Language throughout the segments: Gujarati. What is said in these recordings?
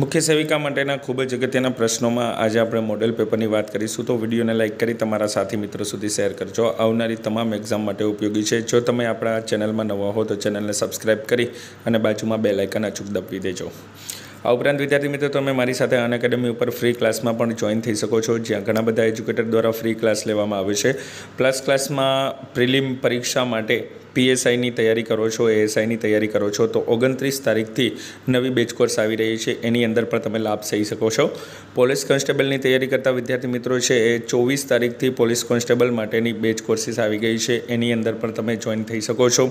મુખ્ય સેવિકા માટેના ખૂબ જ અગત્યના પ્રશ્નોમાં આજે આપણે મોડેલ પેપરની વાત કરીશું તો વિડીયોને લાઇક કરી તમારા સાથી મિત્રો સુધી શેર કરજો આવનારી તમામ એક્ઝામ માટે ઉપયોગી છે જો તમે આપણા ચેનલમાં નવા હો તો ચેનલને સબસ્ક્રાઇબ કરી અને બાજુમાં બે લાઇકન અચૂક દબાવી દેજો આ ઉપરાંત વિદ્યાર્થી મિત્રો તમે મારી સાથે અન એકેડેમી ઉપર ફ્રી ક્લાસમાં પણ જોઈન થઈ શકો છો જ્યાં ઘણા બધા એજ્યુકેટર દ્વારા ફ્રી ક્લાસ લેવામાં આવે છે પ્લસ ક્લાસમાં પ્રિલિમ પરીક્ષા માટે પીએસઆઈની તૈયારી કરો છો એએસઆઈની તૈયારી કરો છો તો ઓગણત્રીસ તારીખથી નવી બેચ આવી રહી છે એની અંદર પણ તમે લાભ થઈ શકો છો પોલીસ કોન્સ્ટેબલની તૈયારી કરતા વિદ્યાર્થી મિત્રો છે એ ચોવીસ તારીખથી પોલીસ કોન્સ્ટેબલ માટેની બેચ કોર્સીસ આવી ગઈ છે એની અંદર પણ તમે જોઈન થઈ શકો છો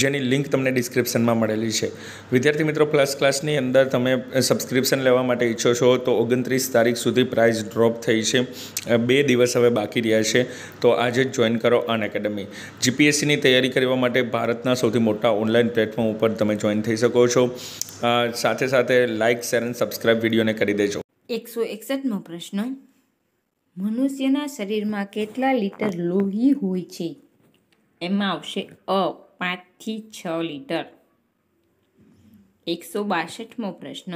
જેની લિંક તમને ડિસ્ક્રિપ્શનમાં મળેલી છે વિદ્યાર્થી મિત્રો પ્લસ ક્લાસની અંદર તમે સબસ્ક્રિપ્શન લેવા માટે ઈચ્છો છો તો ઓગણત્રીસ તારીખ સુધી પ્રાઇસ ડ્રોપ થઈ છે બે દિવસ હવે બાકી રહ્યા છે તો આજે જ જોઈન કરો અન એકેડમી જીપીએસસીની તૈયારી કરવા માટે ભારતના સૌથી મોટા ઓનલાઈન પ્લેટફોર્મ ઉપર તમે જોઈન થઈ શકો છો સાથે સાથે લાઇક શેર અને સબસ્ક્રાઇબ વિડીયોને કરી દેજો એકસો એકસઠમો પ્રશ્ન મનુષ્યના શરીરમાં કેટલા લીટર લોહી હોય છે એમાં આવશે અ પાંચથી છ લીટર એકસો બાસઠમો પ્રશ્ન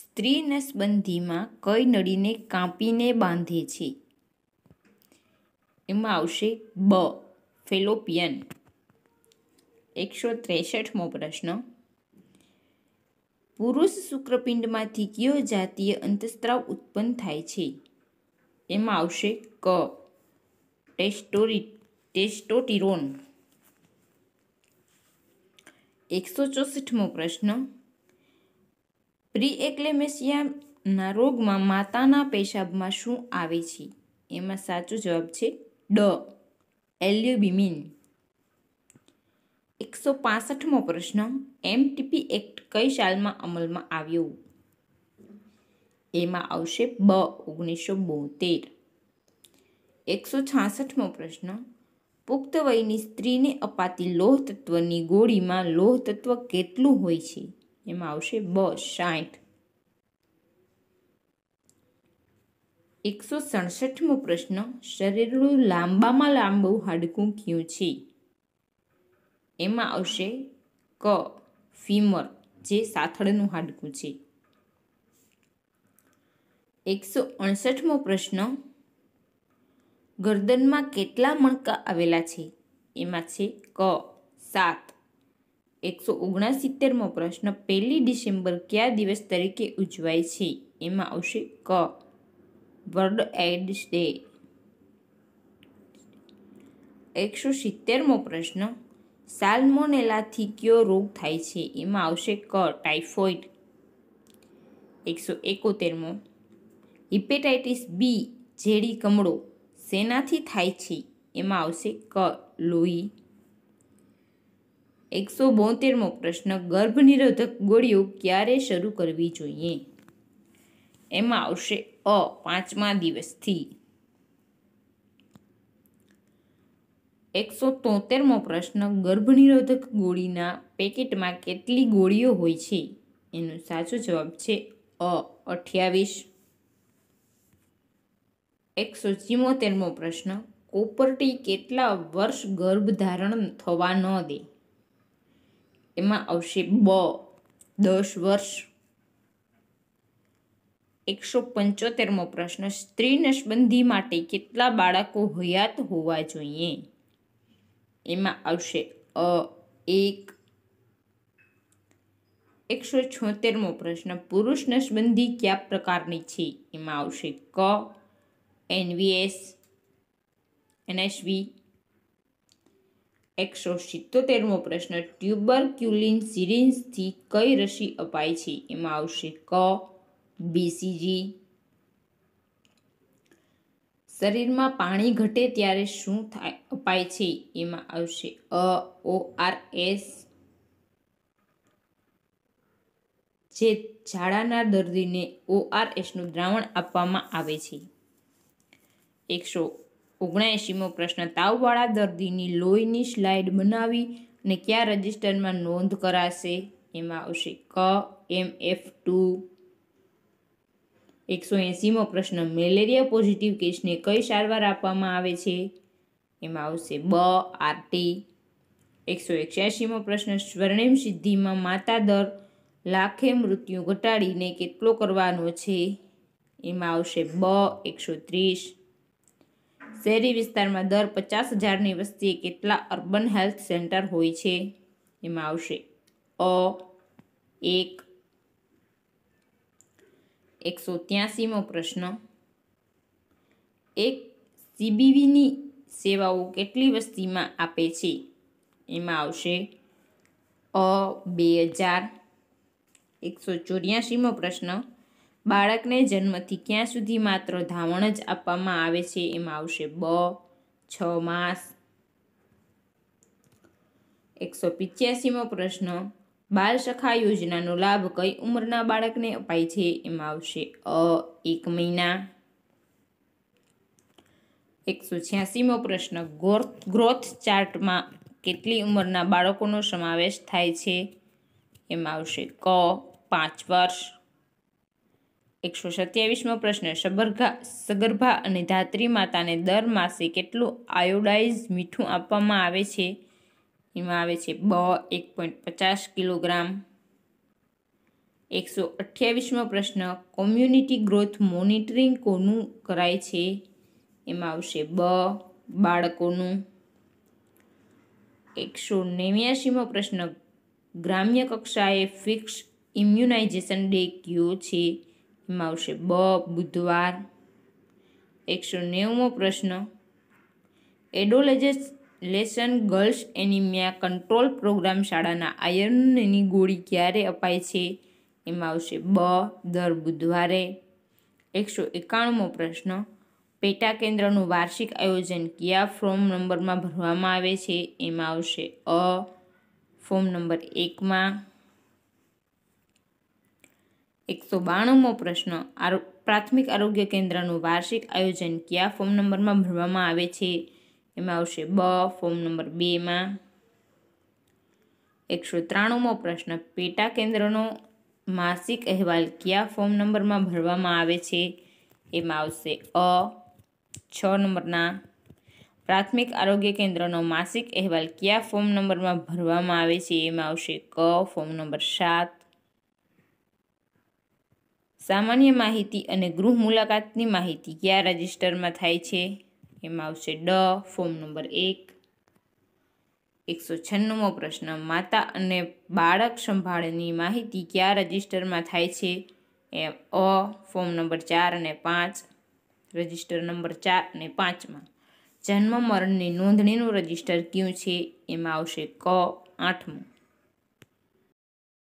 સ્ત્રી નસબંધીમાં કઈ નળીને કાપીને બાંધે છે એમાં આવશે બ ફિલોપિયન એકસો ત્રેસઠમો પ્રશ્ન પુરુષ શુક્રપિંડમાંથી કયો જાતીય અંતસ્ત્રાવ ઉત્પન્ન થાય છે એમાં આવશે ક ટેસ્ટોરી ટેસ્ટોટિરોન એકસો ચોસઠમો પ્રશ્ન પ્રીએક્લેમેશિયાના રોગમાં માતાના પેશાબમાં શું આવે છે એમાં સાચો જવાબ છે ડ એલ્યુબિમિન એકસો પાસઠમો પ્રશ્ન એમટીપી એક્ટ કઈ સાલમાં અમલમાં આવ્યો એમાં આવશે બ ઓગણીસો બોતેર એકસો છાસઠમો પ્રશ્ન પુખ્ત વયની સ્ત્રીને અપાતી લોહ તત્વની ગોળીમાં લોહ તત્વ કેટલું હોય છે એમાં આવશે બ સાઠ એકસો સડસઠમો પ્રશ્ન શરીરનું લાંબામાં લાંબુ હાડકું કયું છે એમાં આવશે ક ફીમર જે સાથળનું હાડકું છે એકસો અણસઠમો પ્રશ્ન ગરદનમાં કેટલા મણકા આવેલા છે એમાં છે ક સાત એકસો ઓગણસિત્તેરમો પ્રશ્ન પહેલી ડિસેમ્બર કયા દિવસ તરીકે ઉજવાય છે એમાં આવશે ક વર્લ્ડ એડ્સ ડે એકસો સિત્તેરમો પ્રશ્ન સાલ્મોનેલાથી કયો રોગ થાય છે એમાં આવશે ક ટાઇફોઇડ એકસો એકોતેરમો હિપેટાઇટિસ બી ઝેરી કમળો શેનાથી થાય છે એમાં આવશે ક લોહી એકસો બોતેરમો પ્રશ્ન ગર્ભનિરોધક ગોળીઓ ક્યારે શરૂ કરવી જોઈએ એમાં આવશે અ પાંચમા દિવસથી એકસો તોતેરમો પ્રશ્ન ગર્ભનિરોધક ગોળીના પેકેટમાં કેટલી ગોળીઓ હોય છે એનો સાચો જવાબ છે અ અઠ્યાવીસ એકસો ચિમોતેરમો પ્રશ્ન કોપરટી કેટલા વર્ષ ગર્ભ ધારણ થવા ન દે એમાં આવશે બ દસ વર્ષ એકસો પંચોતેરમો પ્રશ્ન સ્ત્રી નસબંધી માટે કેટલા બાળકો હયાત હોવા જોઈએ એમાં આવશે અ એક એકસો છોતેરમો પ્રશ્ન પુરુષ નસબંધી કયા પ્રકારની છે એમાં આવશે ક એનવીએસ એનએસવી એકસો સિત્તોતેરમો પ્રશ્ન ટ્યુબર ક્યુલિન સિરીન્સથી કઈ રસી અપાય છે એમાં આવશે ક બીસીજી શરીરમાં પાણી ઘટે ત્યારે શું થાય અપાય છે એમાં આવશે અ ઓ આર એસ જે ઝાડાના દર્દીને એસનું દ્રાવણ આપવામાં આવે છે એકસો ઓગણએંશીમો પ્રશ્ન તાવવાળા દર્દીની લોહીની સ્લાઇડ બનાવી અને કયા રજિસ્ટરમાં નોંધ કરાશે એમાં આવશે ક એમ એફ ટુ એકસો એંસીમો પ્રશ્ન મેલેરિયા પોઝિટિવ કેસને કઈ સારવાર આપવામાં આવે છે એમાં આવશે બ આરટી એકસો એક્યાસીમો પ્રશ્ન સ્વર્ણિમ સિદ્ધિમાં માતા દર લાખે મૃત્યુ ઘટાડીને કેટલો કરવાનો છે એમાં આવશે બ એકસો ત્રીસ શહેરી વિસ્તારમાં દર પચાસ હજારની વસ્તીએ કેટલા અર્બન હેલ્થ સેન્ટર હોય છે એમાં આવશે અ એક એકસો ત્યાસીમો પ્રશ્ન એક સીબીવીની સેવાઓ કેટલી વસ્તીમાં આપે છે એમાં આવશે અ બે હજાર એકસો ચોર્યાસીમો પ્રશ્ન બાળકને જન્મથી ક્યાં સુધી માત્ર ધાવણ જ આપવામાં આવે છે એમાં આવશે બ છ માસ એકસો પિચ્યાસીમો પ્રશ્ન બાળ સખા યોજનાનો લાભ કઈ ઉંમરના બાળકને અપાય છે એમાં આવશે અ એક મહિના એકસો છ્યાસીમો પ્રશ્ન ગ્રોથ ગ્રોથ ચાર્ટમાં કેટલી ઉંમરના બાળકોનો સમાવેશ થાય છે એમાં આવશે ક પાંચ વર્ષ એકસો સત્યાવીસમો પ્રશ્ન સબરઘા સગર્ભા અને ધાત્રી માતાને દર માસે કેટલું આયોડાઇઝ મીઠું આપવામાં આવે છે એમાં આવે છે બ એક પોઈન્ટ પચાસ કિલોગ્રામ એકસો અઠ્યાવીસમો પ્રશ્ન કોમ્યુનિટી ગ્રોથ મોનિટરિંગ કોનું કરાય છે એમાં આવશે બ બાળકોનું એકસો નેવ્યાસીમો પ્રશ્ન ગ્રામ્ય કક્ષાએ ફિક્સ ઇમ્યુનાઇઝેશન ડે કયો છે એમાં આવશે બ બુધવાર એકસો નેવુંમો પ્રશ્ન adolescent girls anaemia control programme શાળાના આયર્નની ગોળી ક્યારે અપાય છે એમાં આવશે બ દર બુધવારે એકસો એકાણુંમો પ્રશ્ન પેટા કેન્દ્રનું વાર્ષિક આયોજન કયા ફોર્મ નંબરમાં ભરવામાં આવે છે એમાં આવશે અ ફોર્મ નંબર એકમાં એકસો બાણુંમો પ્રશ્ન પ્રાથમિક આરોગ્ય કેન્દ્રનું વાર્ષિક આયોજન કયા ફોર્મ નંબરમાં ભરવામાં આવે છે એમાં આવશે બ ફોર્મ નંબર બેમાં એકસો ત્રાણુંમો પ્રશ્ન પેટા કેન્દ્રનો માસિક અહેવાલ કયા ફોર્મ નંબરમાં ભરવામાં આવે છે એમાં આવશે અ છ નંબરના પ્રાથમિક આરોગ્ય કેન્દ્રનો માસિક અહેવાલ કયા ફોર્મ નંબરમાં ભરવામાં આવે છે એમાં આવશે ક ફોર્મ નંબર સાત સામાન્ય માહિતી અને ગૃહ મુલાકાતની માહિતી કયા રજિસ્ટરમાં થાય છે એમાં આવશે ડ ફોર્મ નંબર એક એકસો છન્નુંમો પ્રશ્ન માતા અને બાળક સંભાળની માહિતી કયા રજિસ્ટરમાં થાય છે એ અ ફોર્મ નંબર ચાર અને પાંચ રજિસ્ટર નંબર ચાર અને પાંચમાં જન્મ મરણની નોંધણીનું રજિસ્ટર કયું છે એમાં આવશે ક આઠમું